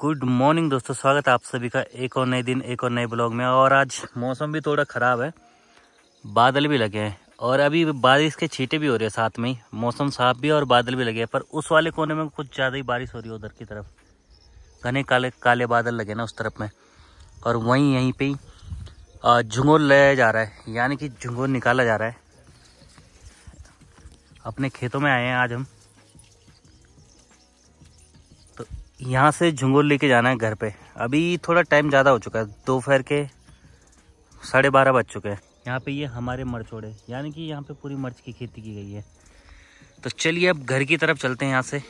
Good morning दोस्तों स्वागत है आप सभी का एक और नए दिन एक और नए ब्लॉग में और आज मौसम भी थोड़ा ख़राब है बादल भी लगे हैं और अभी बारिश के छींटे भी हो रहे हैं साथ में ही मौसम साफ भी है और बादल भी लगे हैं पर उस वाले कोने में कुछ ज़्यादा ही बारिश हो रही है उधर की तरफ घने काले काले बादल लगे ना उस तरफ में और वहीं यहीं पर ही झुंगोर लाया जा रहा है यानी कि झुंगोर निकाला जा रहा है अपने खेतों में आए हैं आज हम यहाँ से झुंगुर लेके जाना है घर पे अभी थोड़ा टाइम ज़्यादा हो चुका है दोपहर के साढ़े बारह बज चुके हैं यहाँ पे ये हमारे मरचोड़े यानी कि यहाँ पे पूरी मर्च की खेती की गई है तो चलिए अब घर की तरफ चलते हैं यहाँ से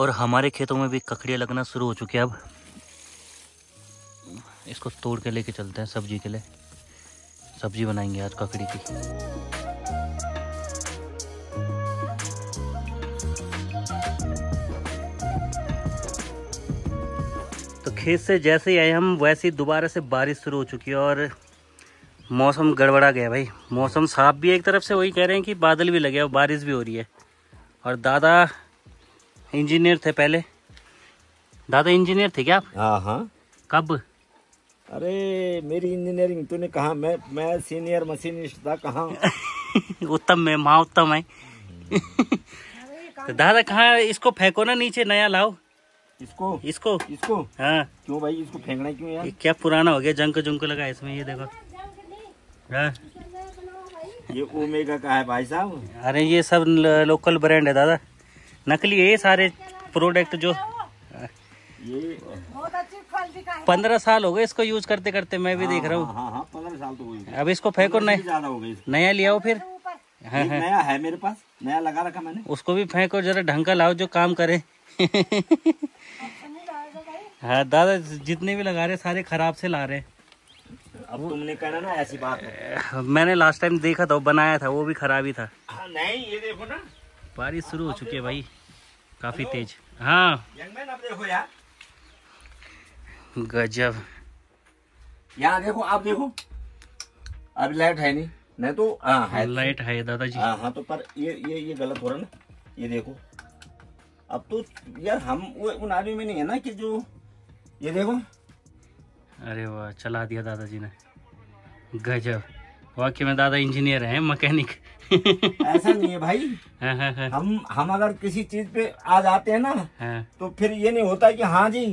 और हमारे खेतों में भी ककड़ियाँ लगना शुरू हो चुकी है अब इसको तोड़ के लेके चलते हैं सब्जी के लिए सब्जी बनाएंगे आज ककड़ी की खेत से जैसे ही आए हम वैसे ही दोबारा से बारिश शुरू हो चुकी है और मौसम गड़बड़ा गया भाई मौसम साफ भी एक तरफ से वही कह रहे हैं कि बादल भी लगे और बारिश भी हो रही है और दादा इंजीनियर थे पहले दादा इंजीनियर थे क्या आप हाँ हाँ कब अरे मेरी इंजीनियरिंग तूने कहा मैं मैं सीनियर मशीनिस्ट था कहा उत्तम है माँ उत्तम है हम्म। तो दादा कहाँ इसको फेंको ना नीचे नया लाओ इसको इसको इसको हाँ क्यों भाई इसको फेंकना क्यों यार क्या पुराना हो गया जंक जंक लगा इसमें ये देखो हाँ ये ओमेगा का है भाई साहब अरे ये सब लोकल ब्रांड है दादा नकली है ये सारे प्रोडक्ट जो ये पंद्रह साल हो गए इसको यूज करते करते मैं भी हाँ, देख रहा हूँ हाँ, हाँ, तो अब इसको फेंको नया नया लिया फिर हाँ, हाँ, नया है मेरे पास नया लगा रखा मैंने उसको भी फेंको जरा ढंग का लाओ जो काम करे हाँ दादा जितने भी लगा रहे सारे खराब से ला रहे अब तुमने कहना ना ऐसी बात है मैंने लास्ट टाइम देखा था वो बनाया था वो भी खराब ही था आ, हाँ, नहीं ये देखो ना बारिश शुरू हो चुकी है भाई काफी तेज हाँ देखो यार गजब यहाँ देखो आप देखो अब लाइट है नहीं नहीं तो आ, हाँ, है लाइट है दादाजी हाँ, हाँ तो पर ये ये ये गलत हो रहा ना ये देखो अब तो यार हम उन आदमी में नहीं है ना कि जो ये देखो अरे वाह चला दिया दादाजी ने गजब वाकई में दादा इंजीनियर हैं मैकेनिक ऐसा नहीं है भाई हाँ, हाँ, हाँ। हम हम अगर किसी चीज पे आ जाते हैं ना है तो फिर ये नहीं होता कि हाँ जी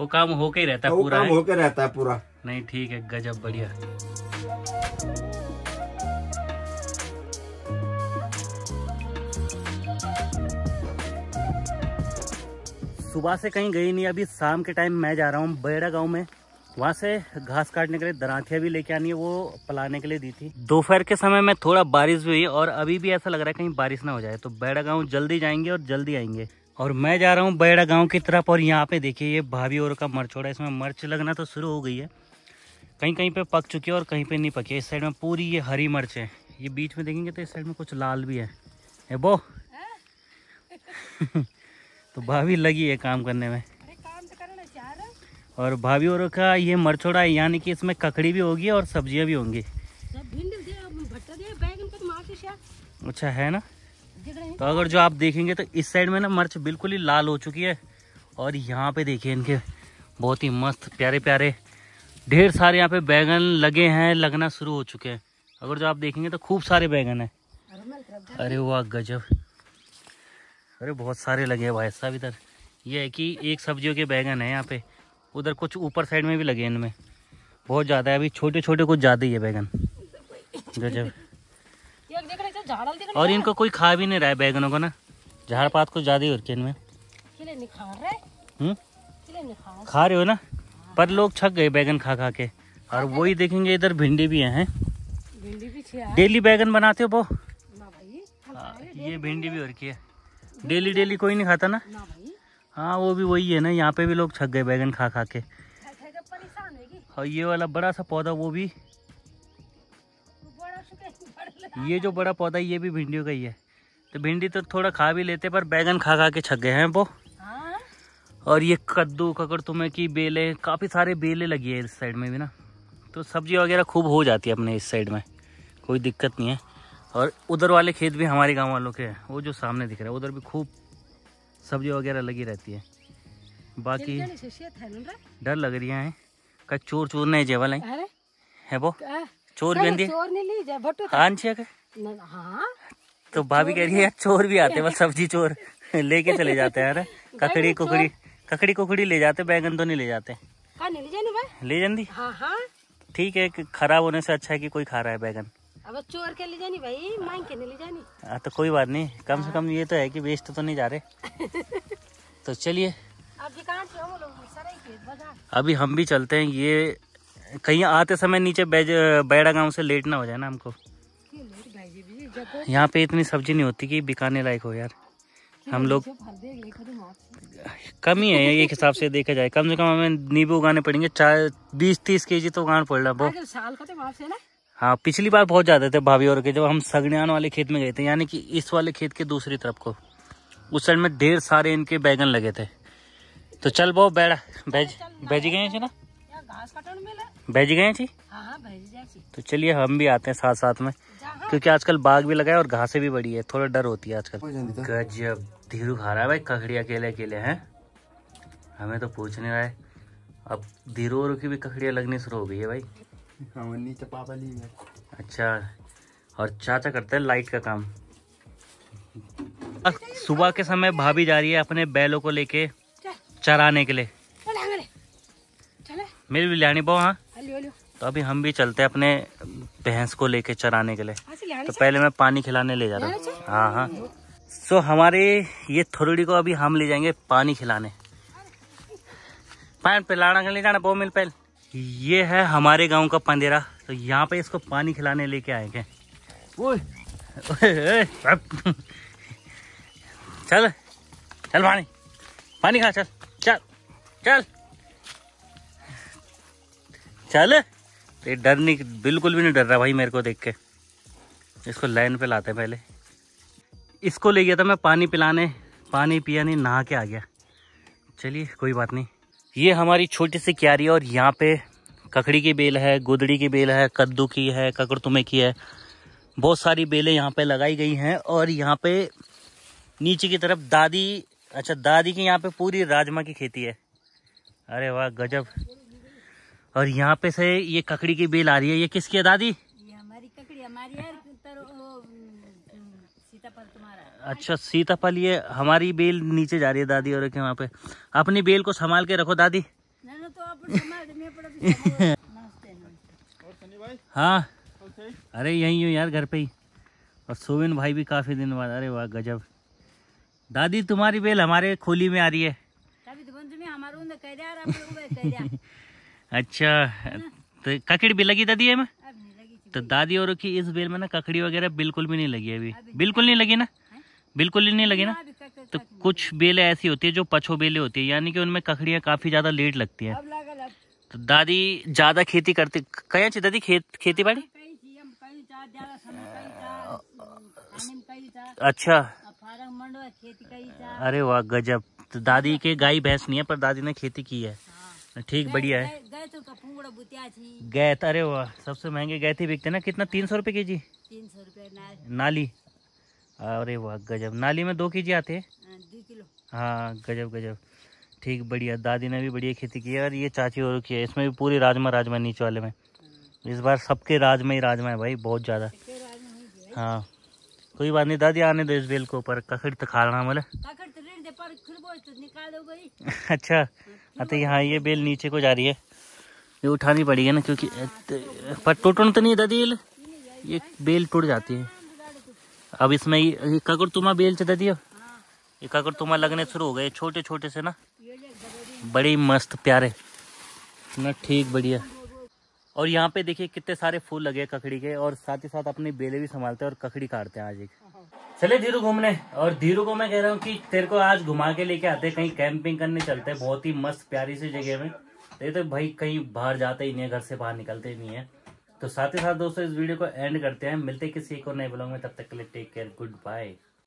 वो काम होके ही रहता है पूरा काम होके रहता है पूरा नहीं ठीक है गजब बढ़िया सुबह से कहीं गई नहीं अभी शाम के टाइम मैं जा रहा हूँ बेड़ा गाँव में वहाँ से घास काटने के लिए दराथियाँ भी लेके आनी है वो पलाने के लिए दी थी दोपहर के समय में थोड़ा बारिश हुई और अभी भी ऐसा लग रहा है कहीं बारिश ना हो जाए तो बैड़ा गाँव जल्दी जाएंगे और जल्दी आएंगे और मैं जा रहा हूँ बेड़ा गाँव की तरफ और यहाँ पे देखिए ये भाभी और का मरचोड़ा इसमें मर्च लगना तो शुरू हो गई है कहीं कहीं पे पक चुकी है और कहीं पे नहीं पकी इस साइड में पूरी ये हरी मर्च है ये बीच में देखेंगे तो इस साइड में कुछ लाल भी है बो हाँ। तो भाभी लगी है काम करने में तो और भाभी और का ये मरछोड़ा है यानी कि इसमें ककड़ी भी होगी और सब्जियां भी होंगी अच्छा है ना तो अगर जो आप देखेंगे तो इस साइड में ना मर्च बिल्कुल ही लाल हो चुकी है और यहाँ पे देखिए इनके बहुत ही मस्त प्यारे प्यारे ढेर सारे यहाँ पे बैगन लगे हैं लगना शुरू हो चुके हैं अगर जो आप देखेंगे तो खूब सारे बैगन हैं अरे तो वाह गजब अरे बहुत सारे लगे हैं भाई साहब इधर ये है कि एक सब्जियों के बैगन है यहाँ पे उधर कुछ ऊपर साइड में भी लगे इनमें बहुत ज़्यादा है अभी छोटे छोटे कुछ ज़्यादा ही है बैगन जो जब और इनको कोई खा भी नहीं रहा है बैगनों को ना झाड़ पात कुछ ज़्यादा ही और इनमें हम्म? खा रहे हो ना पर लोग छक गए बैगन खा खा के और वही देखेंगे इधर भिंडी भी है डेली बैगन बनाते हो वो हाँ, ये भिंडी भी और की है डेली डेली कोई नहीं खाता ना हाँ वो भी वही है ना यहाँ पे भी लोग छक गए बैगन खा खा के और ये वाला बड़ा सा पौधा वो भी ये जो बड़ा पौधा ये भी भिंडियों का ही है तो भिंडी तो थोड़ा खा भी लेते पर बैगन खा खा के छक गए हैं वो हाँ। और ये कद्दू ककड़ तुम्हें की बेले काफ़ी सारे बेलें लगी है इस साइड में भी ना तो सब्जी वगैरह खूब हो जाती है अपने इस साइड में कोई दिक्कत नहीं है और उधर वाले खेत भी हमारे गांव वालों के हैं वो जो सामने दिख रहा है उधर भी खूब सब्जी वगैरह लगी रहती है बाकी डर लग रही है का चोर चोर नहीं जेवल है वो चोर भी हाँ, हाँ तो भाभी कह रही है चोर भी आते बस सब्जी चोर लेके चले जाते हैं अरे ककड़ी कुकड़ी ककड़ी कुकड़ी ले जाते बैगन तो नहीं ले जाते हाँ, ले जाती हाँ, ठीक है खराब होने से अच्छा है कि कोई खा रहा है बैगन अब चोर के ले जानी भाई मांग के ले जानी आ, हाँ, तो कोई बात नहीं कम से हाँ। कम ये तो है कि वेस्ट तो नहीं जा रहे तो चलिए अभी हम भी चलते हैं ये कहीं आते समय नीचे बैड़ा गांव से लेट ना हो जाए ना हमको तो यहाँ पे इतनी सब्जी नहीं होती कि बिकाने लायक हो यार हम लोग तो कम ही है एक हिसाब से देखा जाए कम से कम हमें नींबू उगाने पड़ेंगे चार बीस तीस के जी तो उगाना पड़ रहा बहुत हाँ पिछली बार बहुत ज़्यादा थे भाभी और के जब हम सगनियान वाले खेत में गए थे यानी कि इस वाले खेत के दूसरी तरफ को उस साइड में ढेर सारे इनके बैगन लगे थे तो चल बो बैठा भेज भेज गए थे ना भेज गए थी हाँ, हाँ, तो चलिए हम भी आते हैं साथ साथ में क्योंकि आजकल बाग भी लगा है और घासें भी बड़ी है थोड़ा डर होती है आजकल तो। गजब धीरू खा रहा है भाई ककड़ी अकेले अकेले हैं हमें तो पूछ नहीं रहा है अब धीरू और की भी ककड़िया लगनी शुरू हो गई है भाई हाँ, अच्छा और चाचा करते हैं लाइट का काम सुबह के समय भाभी जा रही है अपने बैलों को लेके चराने के लिए मेरी भी लियानी बहु हाँ तो अभी हम भी चलते हैं अपने भैंस को लेके चराने के लिए तो पहले मैं पानी खिलाने ले जा रहा हूँ हाँ हाँ सो हमारे ये थोड़ी को अभी हम ले जाएंगे पानी खिलाने पान पे के ले जाना बहु मिल पहले ये है हमारे गांव का पंदेरा तो यहाँ पे इसको पानी खिलाने लेके आए गए चल चल पानी पानी खा चल चल चल चल ये डर नहीं बिल्कुल भी नहीं डर रहा भाई मेरे को देख के इसको लाइन पे लाते पहले इसको ले गया था मैं पानी पिलाने पानी पिया नहीं नहा के आ गया चलिए कोई बात नहीं ये हमारी छोटी सी क्यारी है और यहाँ पे ककड़ी की बेल है गुदड़ी की बेल है कद्दू की है ककड़तुमे की है बहुत सारी बेलें यहाँ पे लगाई गई हैं और यहाँ पे नीचे की तरफ दादी अच्छा दादी की यहाँ पे पूरी राजमा की खेती है अरे वाह गजब और यहाँ पे से ये ककड़ी की बेल आ रही है ये किसकी है दादी ये हमारी ककड़ी हमारी सीताफल तुम्हारा अच्छा सीताफल ये हमारी बेल नीचे जा रही है दादी और वहाँ पे अपनी बेल को संभाल के रखो दादी तो हाँ अरे यही हूँ यार घर पे ही और सोविन भाई भी काफी दिन बाद अरे वाह गजब दादी तुम्हारी बेल हमारे खोली में आ रही है तो अच्छा तो ककड़ी भी लगी दादी है मैं तो दादी और की इस बेल में ना ककड़ी वगैरह बिल्कुल भी नहीं लगी अभी हाँ, बिल्कुल नहीं लगी ना हाँ। बिल्कुल ही नहीं लगी ना हाँ, तो कुछ बेलें ऐसी होती है जो पछो बेले होती है यानी कि उनमें ककड़ियाँ काफ़ी ज़्यादा लेट लगती हैं तो दादी ज़्यादा खेती करती कहीं ची दादी खेत अच्छा। खेती बाड़ी अच्छा अरे वाह गजब तो दादी अच्छा। के गाय भैंस नहीं है पर दादी ने खेती की है ठीक बढ़िया है गैत तो तो, अरे वाह सबसे महंगे गैत ही बिकते ना कितना तीन सौ रुपये के जी तीन सौ रुपये नाली अरे वाह गजब नाली में दो के जी आते हैं हाँ, हाँ गजब गजब ठीक बढ़िया दादी ने भी बढ़िया खेती की है और ये चाची और की है इसमें भी पूरी राजमा राजमा नीचे वाले में हाँ। इस बार सबके राजमा ही राजमा है भाई बहुत ज़्यादा हाँ कोई बात नहीं दादी आने दो इस बेल को ऊपर कखड़ तो खा रहा मतलब अच्छा हाँ, अतः हाँ तो यहाँ ये बेल नीचे को जा रही है ये उठानी पड़ेगी ना क्योंकि पर टूटन तो नहीं दादी ये बेल टूट जाती है अब इसमें ये ककर तुम्हारा बेल से दादी ये ककर तुमा लगने शुरू हो गए छोटे छोटे से ना बड़े मस्त प्यारे ना ठीक बढ़िया और यहाँ पे देखिए कितने सारे फूल लगे ककड़ी के और साथ ही साथ अपनी बेले भी संभालते हैं और ककड़ी काटते हैं आज एक चले धीरू घूमने और धीरू को मैं कह रहा हूँ कि तेरे को आज घुमा के लेके आते कहीं कैंपिंग करने चलते बहुत ही मस्त प्यारी सी जगह में तो ये तो भाई कहीं बाहर जाते ही नहीं है घर से बाहर निकलते ही नहीं है तो साथ ही साथ दोस्तों इस वीडियो को एंड करते हैं मिलते किसी को नए ब्लॉग में तब तक के लिए टेक केयर गुड बाय